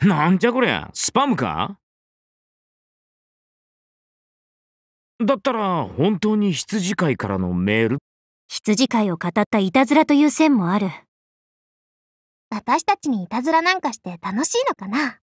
なんじゃこりゃ、スパムかだったら、本当に羊飼いからのメール羊飼いを語ったいたずらという線もある。私たちにいたずらなんかして楽しいのかな